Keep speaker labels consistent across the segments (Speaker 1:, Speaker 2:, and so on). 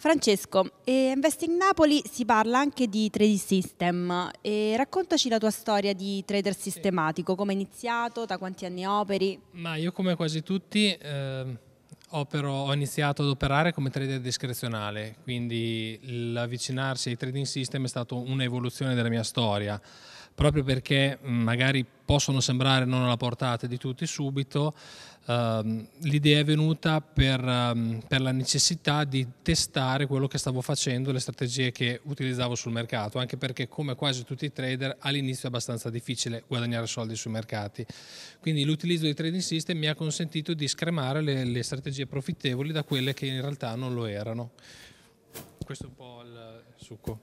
Speaker 1: Francesco, e Investing Napoli si parla anche di trading system. E raccontaci la tua storia di trader sistematico, come è iniziato, da quanti anni operi?
Speaker 2: Ma io come quasi tutti eh, opero, ho iniziato ad operare come trader discrezionale, quindi l'avvicinarsi ai trading system è stata un'evoluzione della mia storia proprio perché mm, magari possono sembrare non alla portata di tutti subito, ehm, l'idea è venuta per, ehm, per, la necessità di testare quello che stavo facendo, le strategie che utilizzavo sul mercato, anche perché come quasi tutti i trader all'inizio è abbastanza difficile guadagnare soldi sui mercati. Quindi l'utilizzo dei trading system mi ha consentito di scremare le, le strategie profittevoli da quelle che in realtà non lo erano. Questo è un po' il succo.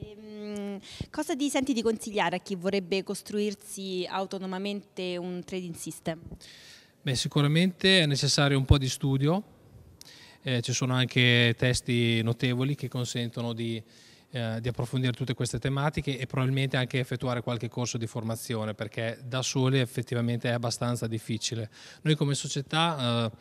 Speaker 1: Ehm, cosa ti senti di consigliare a chi vorrebbe costruirsi autonomamente un trading system?
Speaker 2: Beh, sicuramente è necessario un po' di studio, eh, ci sono anche testi notevoli che consentono di eh, di approfondire tutte queste tematiche e probabilmente anche effettuare qualche corso di formazione perché da soli effettivamente è abbastanza difficile. Noi come società eh,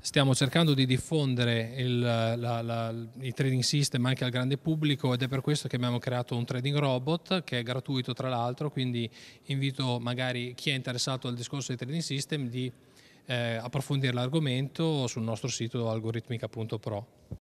Speaker 2: stiamo cercando di diffondere il, la, la, i trading system anche al grande pubblico ed è per questo che abbiamo creato un trading robot che è gratuito tra l'altro, quindi invito magari chi è interessato al discorso dei trading system di eh, approfondire l'argomento sul nostro sito algoritmica.pro.